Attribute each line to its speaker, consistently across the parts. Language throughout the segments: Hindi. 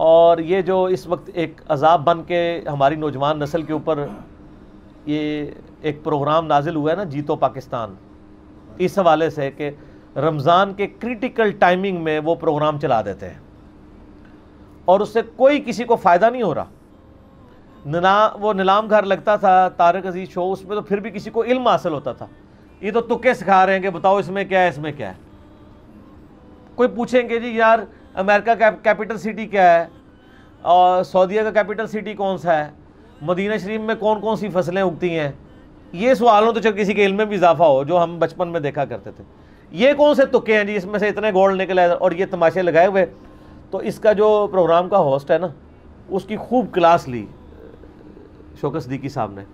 Speaker 1: और ये जो इस वक्त एक अजाब बन के हमारी नौजवान नस्ल के ऊपर ये एक प्रोग्राम नाजिल हुआ है ना जीतो पाकिस्तान इस हवाले से कि रमज़ान के क्रिटिकल टाइमिंग में वो प्रोग्राम चला देते हैं और उससे कोई किसी को फ़ायदा नहीं हो रहा निला वो नीलाम घर लगता था तारक अजीज शो उसमें तो फिर भी किसी को इल्म हासिल होता था ये तो तुक्के सिखा रहे हैं कि बताओ इसमें क्या है इसमें क्या है कोई पूछेंगे जी यार अमेरिका का कैपिटल सिटी क्या है और सऊदीया का कैपिटल सिटी कौन सा है मदीना शरीफ में कौन कौन सी फसलें उगती हैं ये सवाल हो तो चल किसी के इल्म में भी इजाफा हो जो हम बचपन में देखा करते थे ये कौन से तुके हैं जी इसमें से इतने गोल्ड निकले और ये तमाशे लगाए हुए तो इसका जो प्रोग्राम का होस्ट है ना उसकी खूब क्लास ली शोकसदी सदीकी साहब ने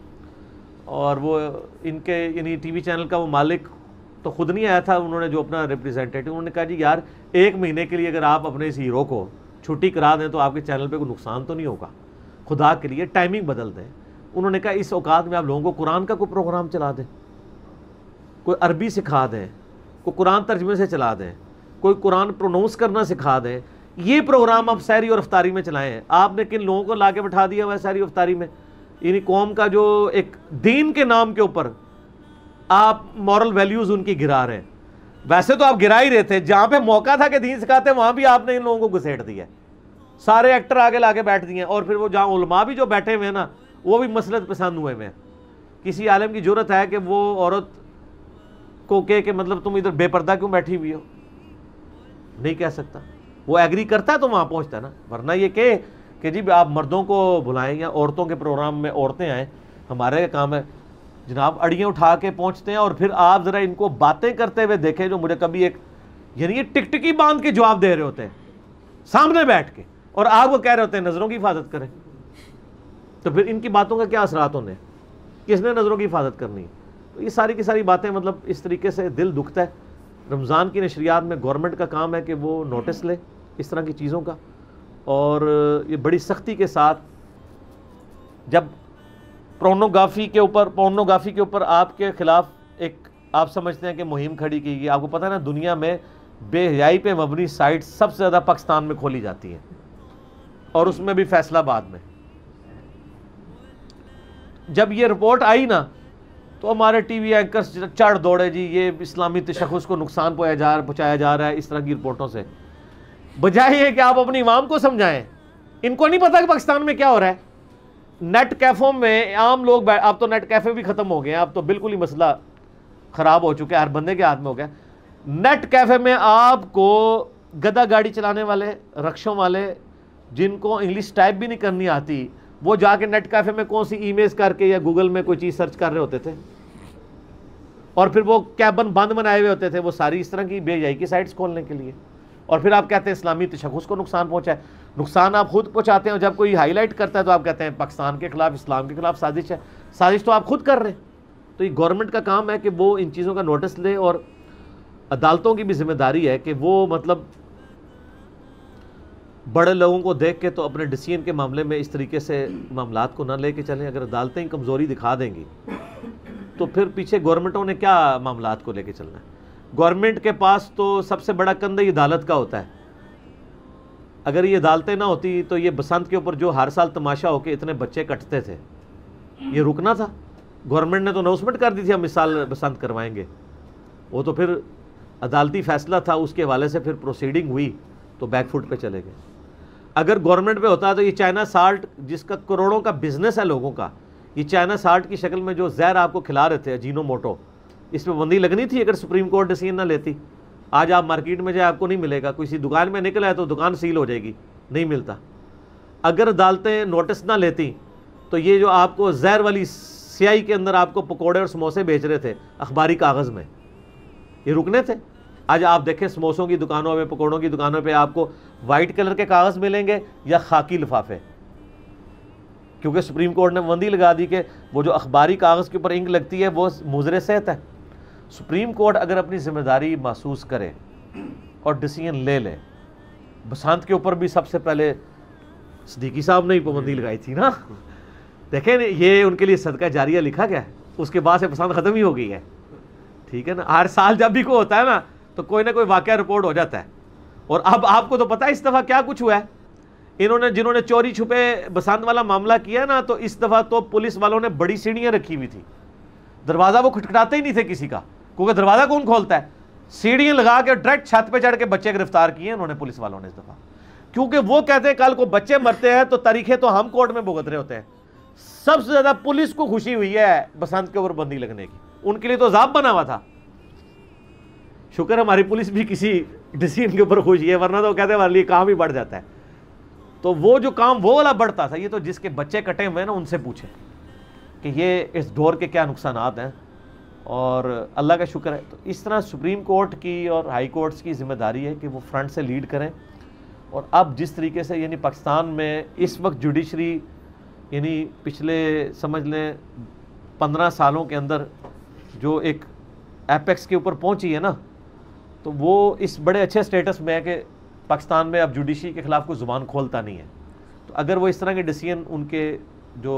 Speaker 1: और वो इनके यानी टीवी चैनल का वो मालिक तो खुद नहीं आया था उन्होंने जो अपना रिप्रेजेंटेटिव उन्होंने कहा जी यार एक महीने के लिए अगर आप अपने इस हीरो को छुट्टी करा दें तो आपके चैनल पर कोई नुकसान तो नहीं होगा खुदा के लिए टाइमिंग बदल दें उन्होंने कहा इस औकात में आप लोगों को कुरान का कोई प्रोग्राम चला दें कोई अरबी सिखा दें कोई कुरान तर्जमे से चला दें कोई कुरान प्रोनाउंस करना सिखा दें ये प्रोग्राम आप सैरी और रफ्तारी में चलाएं आपने किन लोगों को ला के बैठा दिया हुआ है सैरी रफ्तारी में यानी कौम का जो एक दीन के नाम के ऊपर आप मॉरल वैल्यूज़ उनकी गिरा रहे हैं वैसे तो आप गिरा ही रहे थे जहां पे मौका था कि दीन सिखाते वहां भी आपने इन लोगों को घुसेट दिया सारे एक्टर आगे लाके बैठ दिए और फिर वो जहाँ उलमा भी जो बैठे हुए हैं ना वो भी मसलत पसंद हुए हुए हैं किसी आलम की जरूरत है कि वो औरत को कह के मतलब तुम इधर बेपर्दा क्यों बैठी हुई हो नहीं कह सकता वो एग्री करता है तो वहां पहुँचता ना वरना ये कहे कि जी आप मर्दों को बुलाएं या औरतों के प्रोग्राम में औरतें आए हमारे काम है जनाब अड़ियाँ उठा के पहुँचते हैं और फिर आप ज़रा इनको बातें करते हुए देखें जो मुझे कभी एक यानी ये टिकटिकी बांध के जवाब दे रहे होते हैं सामने बैठ के और आप वो कह रहे होते हैं नज़रों की हिफाजत करें तो फिर इनकी बातों का क्या असरात होने किसने नज़रों की हिफाजत करनी है तो ये सारी की सारी बातें मतलब इस तरीके से दिल दुखता है रमज़ान की नशरियात में गवर्नमेंट का काम है कि वो नोटिस ले इस तरह की चीज़ों का और ये बड़ी सख्ती के साथ जब प्रोनोग्राफी के ऊपर प्रोनोग्राफी के ऊपर आपके खिलाफ एक आप समझते हैं कि मुहिम खड़ी की गई आपको पता है ना दुनिया में बेहयाई पे मबनी साइट सबसे ज़्यादा पाकिस्तान में खोली जाती है और उसमें भी फैसला बाद में जब ये रिपोर्ट आई ना तो हमारे टीवी एंकर्स चढ़ दौड़े जी ये इस्लामी तशखस को नुकसान पहुँचाया जा पहुँचाया जा रहा है इस तरह की रिपोर्टों से बजाय है कि आप अपनी इमाम को समझाएं इनको नहीं पता कि पाकिस्तान में क्या हो रहा है नेट कैफ़ों में आम लोग अब तो नेट कैफ़े भी ख़त्म हो गए हैं अब तो बिल्कुल ही मसला ख़राब हो चुका है हर बंदे के हाथ में हो गया नेट कैफ़े में आपको गदा गाड़ी चलाने वाले रक्षों वाले जिनको इंग्लिश टाइप भी नहीं करनी आती वो जाके नेट कैफ़े में कौन सी ईमेज करके या गूगल में कोई चीज़ सर्च कर रहे होते थे और फिर वो कैबन बंद बनाए हुए होते थे वो सारी इस तरह की बेजाई की साइट्स खोलने के लिए और फिर आप कहते हैं इस्लामी तशखस को नुकसान पहुँचाए नुकसान आप खुद पहुँचाते हैं जब कोई हाईलाइट करता है तो आप कहते हैं पाकिस्तान के खिलाफ इस्लाम के खिलाफ साजिश है साजिश तो आप खुद कर रहे हैं तो ये गवर्नमेंट का काम है कि वो इन चीज़ों का नोटिस ले और अदालतों की भी जिम्मेदारी है कि वो मतलब बड़े लोगों को देख के तो अपने डिसीजन के मामले में इस तरीके से मामला को ना लेके चलें अगर अदालतें कमज़ोरी दिखा देंगी तो फिर पीछे गवर्नमेंटों ने क्या मामला को लेके चलना है गवर्नमेंट के पास तो सबसे बड़ा कंधा ये अदालत का होता है अगर ये अदालतें ना होती तो ये बसंत के ऊपर जो हर साल तमाशा होकर इतने बच्चे कटते थे ये रुकना था गवर्नमेंट ने तो अनाउंसमेंट कर दी थी हम इस साल बसंत करवाएंगे वो तो फिर अदालती फैसला था उसके हवाले से फिर प्रोसीडिंग हुई तो बैकफुट पे चले गए अगर गवर्नमेंट पे होता तो ये चाइना साल्ट जिसका करोड़ों का बिजनेस है लोगों का ये चाइना साल्ट की शक्ल में जो जहर आपको खिला रहे थे अजीनो मोटो इस पर बंदी लगनी थी अगर सुप्रीम कोर्ट डिसीजन ना लेती आज आप मार्केट में जाए आपको नहीं मिलेगा किसी दुकान में निकला है तो दुकान सील हो जाएगी नहीं मिलता अगर अदालतें नोटिस ना लेती तो ये जो आपको जहर वाली सियाई के अंदर आपको पकौड़े और समोसे बेच रहे थे अखबारी कागज़ में ये रुकने थे आज आप देखें समोसों की दुकानों में पकौड़ों की दुकानों पे आपको वाइट कलर के कागज़ मिलेंगे या खाकी लिफाफे क्योंकि सुप्रीम कोर्ट ने बंदी लगा दी कि वो जो अखबारी कागज़ के ऊपर इंक लगती है वो मुजरे सेहत है सुप्रीम कोर्ट अगर अपनी जिम्मेदारी महसूस करे और डिसीजन ले ले बसंत के ऊपर भी सबसे पहले सदीकी साहब ने ही पाबंदी लगाई थी ना देखें ये उनके लिए सदका जारिया लिखा गया उसके बाद से बसंत ख़त्म ही हो गई है ठीक है ना हर साल जब भी को होता है ना तो कोई ना कोई वाक़ रिपोर्ट हो जाता है और अब आपको तो पता है इस दफ़ा क्या कुछ हुआ है इन्होंने जिन्होंने चोरी छुपे बसंत वाला मामला किया ना तो इस दफ़ा तो पुलिस वालों ने बड़ी सीढ़ियाँ रखी हुई थी दरवाज़ा वो खटखटाते ही नहीं थे किसी का क्योंकि दरवाज़ा कौन खोलता है सीढ़ियां लगा के डायरेक्ट छत पे चढ़ के बच्चे गिरफ्तार किए उन्होंने पुलिस वालों ने इस दफ़ा क्योंकि वो कहते हैं कल को बच्चे मरते हैं तो तरीके तो हम कोर्ट में भुगत रहे होते हैं सबसे ज़्यादा पुलिस को खुशी हुई है बसंत के ऊपर बंदी लगने की उनके लिए तो जाप बना हुआ था शुक्र हमारी पुलिस भी किसी डिसीजन के ऊपर खुश है वरना तो कहते हैं हमारे लिए काम ही बढ़ जाता है तो वो जो काम वो वाला बढ़ता था ये तो जिसके बच्चे कटे हुए ना उनसे पूछे कि ये इस दौर के क्या नुकसान हैं और अल्लाह का शुक्र है तो इस तरह सुप्रीम कोर्ट की और हाई कोर्ट्स की जिम्मेदारी है कि वो फ्रंट से लीड करें और अब जिस तरीके से यानी पाकिस्तान में इस वक्त जुडिशरी यानी पिछले समझ लें पंद्रह सालों के अंदर जो एक एपेक्स के ऊपर पहुंची है ना तो वो इस बड़े अच्छे स्टेटस में है कि पाकिस्तान में अब जुडिशरी के ख़िलाफ़ कोई ज़ुबान खोलता नहीं है तो अगर वो इस तरह के डिसीजन उनके जो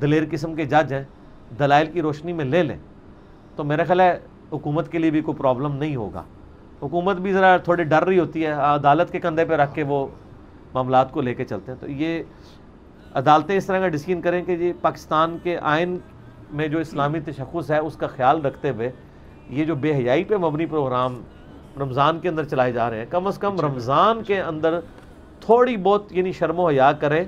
Speaker 1: दलेर किस्म के जज हैं दलाइल की रोशनी में ले लें तो मेरा ख्याल है हुकूमत के लिए भी कोई प्रॉब्लम नहीं होगा हुकूमत भी ज़रा थोड़ी डर रही होती है अदालत के कंधे पर रख के वो मामला को लेके चलते हैं तो ये अदालतें इस तरह का डिसीजन करें कि ये पाकिस्तान के आयन में जो इस्लामी तशखस है उसका ख्याल रखते हुए ये जो बेहयाई पे मबनी प्रोग्राम रमज़ान के अंदर चलाए जा रहे हैं कम अज़ कम अच्छा। रमज़ान के अंदर थोड़ी बहुत यानी शर्मो हया करें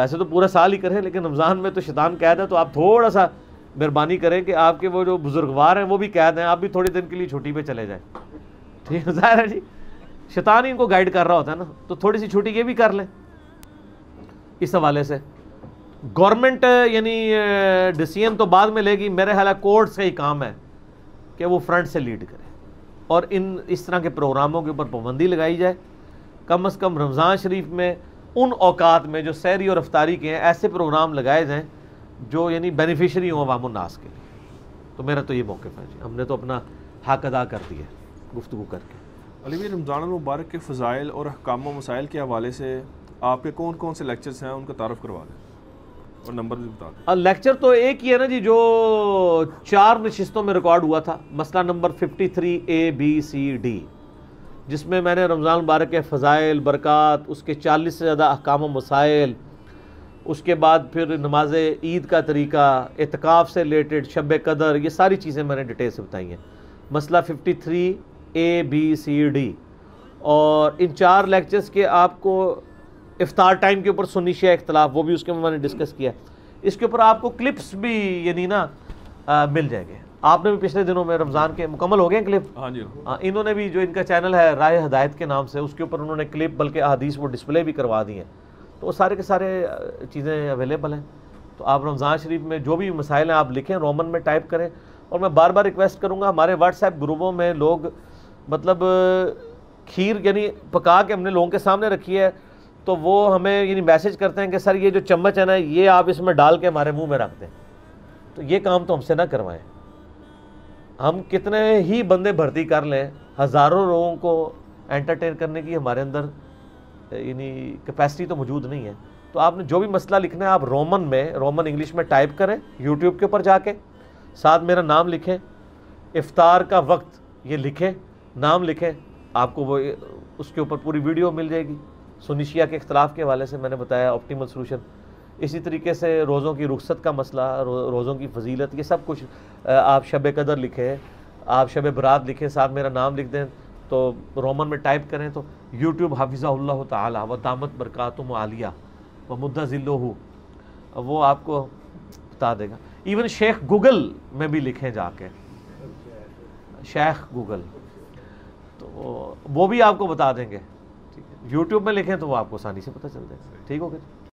Speaker 1: वैसे तो पूरा साल ही करें लेकिन रमज़ान में तो शैतान कैद है तो आप थोड़ा सा मेहरबानी करें कि आपके वो जो बुजुर्गवार हैं वो भी कैद हैं आप भी थोड़ी दिन के लिए छुट्टी पे चले जाएं ठीक है जाहिर है जी शैतान इनको गाइड कर रहा होता है ना तो थोड़ी सी छुट्टी ये भी कर लें इस हवाले से गवर्नमेंट यानी डिसीजन तो बाद में लेगी मेरे ख्याल कोर्ट से ही काम है कि वो फ्रंट से लीड करे और इन इस तरह के प्रोग्रामों के ऊपर पाबंदी लगाई जाए कम अज़ कम रमज़ान शरीफ में उन अवकात में जो सैरी और रफ्तारी के हैं ऐसे प्रोग्राम लगाए जाएँ जो यानी बेनिफिशरी हों अवाम नास के लिए तो मेरा तो ये मौक़ है जी हमने तो अपना हक अदा कर दिया गुफ्तु करके अलवी रमज़ान मुबारक के फ़ज़ाइल और हकाम मसाइल के हवाले से आपके कौन कौन से लेक्चर्स हैं उनका तारफ़ करवा दें और नंबर भी बता दें लेक्चर तो एक ही है ना जी जो चार नशस्तों में रिकॉर्ड हुआ था मसला number fifty three A B C D जिसमें मैंने रमज़ान मुबारक के फ़ज़ाइल बरक़ात उसके चालीस से ज़्यादा अहकाम मसाइल उसके बाद फिर नमाज ईद का तरीका एहतकाफ़ से रिलेटेड शब कदर ये सारी चीज़ें मैंने डिटेल से बताई हैं मसला 53 ए बी सी डी और इन चार लेक्चर्स के आपको इफ़ार टाइम के ऊपर सुनिशा इख्तलाफ वो भी उसके में मैंने डिस्कस किया इसके ऊपर आपको क्लिप्स भी यानी ना आ, मिल जाएंगे आपने भी पिछले दिनों में रमज़ान के मुकम्मल हो गए क्लिप हाँ जी हाँ इन्होंने भी जो इनका चैनल है राय हदायत के नाम से उसके ऊपर उन्होंने क्लिप बल्कि अदीस वो डिस्प्ले भी करवा दी हैं तो वो सारे के सारे चीज़ें अवेलेबल हैं तो आप रमज़ान शरीफ में जो भी मसाइल हैं आप लिखें रोमन में टाइप करें और मैं बार बार रिक्वेस्ट करूँगा हमारे व्हाट्सएप ग्रुपों में लोग मतलब खीर यानी पका के हमने लोगों के सामने रखी है तो वो हमें यानी मैसेज करते हैं कि सर ये जो चम्मच है ना ये आप इसमें डाल के हमारे मुंह में रख दें तो ये काम तो हमसे ना करवाएं हम कितने ही बंदे भर्ती कर लें हज़ारों लोगों को एंटरटेन करने की हमारे अंदर यानी कैपेसिटी तो मौजूद नहीं है तो आपने जो भी मसला लिखना है आप रोमन में रोमन इंग्लिश में टाइप करें यूट्यूब के ऊपर जाके साथ मेरा नाम लिखें इफ्तार का वक्त ये लिखें नाम लिखें आपको वो उसके ऊपर पूरी वीडियो मिल जाएगी सुनिशिया के अख्तलाफ के हवाले से मैंने बताया ऑप्टीमल सोलूशन इसी तरीके से रोज़ों की रुख्सत का मसला रो, रोज़ों की फजीलत ये सब कुछ आप शब कदर लिखें आप शब बरात लिखें साथ मेरा नाम लिख दें तो रोमन में टाइप करें तो यूट्यूब हाफिज़ाल्ला ताली व दामत बरक़ातम आलिया व मुद्दा ज़िल्लो वो आपको बता देगा इवन शेख गूगल में भी लिखें जाके शेख गूगल तो वो भी आपको बता देंगे ठीक है यूट्यूब में लिखें तो वो आपको आसानी से पता चल जाएगा ठीक हो गया